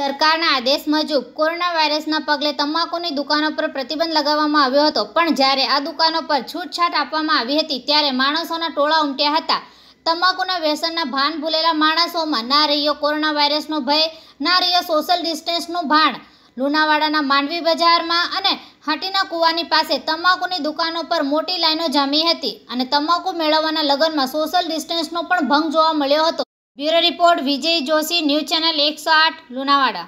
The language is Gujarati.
સરકારના આદેશ મુજબ કોરોના વાયરસના પગલે તમાકુની દુકાનો પર પ્રતિબંધ લગાવવામાં આવ્યો હતો પણ જ્યારે આ દુકાનો પર છૂટછાટ આપવામાં આવી હતી ત્યારે માણસોના ટોળા ઉમટ્યા હતા તમાકુના વ્યસનના ભાન ભૂલેલા માણસોમાં ના રહ્યો કોરોના વાયરસનો ભય ના રહ્યો સોશિયલ ડિસ્ટન્સનું ભાણ લુણાવાડાના માંડવી બજારમાં અને હાટીના કૂવાની પાસે તમાકુની દુકાનો પર મોટી લાઇનો જામી હતી અને તમાકુ મેળવવાના લગ્નમાં સોશિયલ ડિસ્ટન્સનો પણ ભંગ જોવા મળ્યો હતો bureau report Vijay Joshi news channel એકસો આઠ લુણાવાડા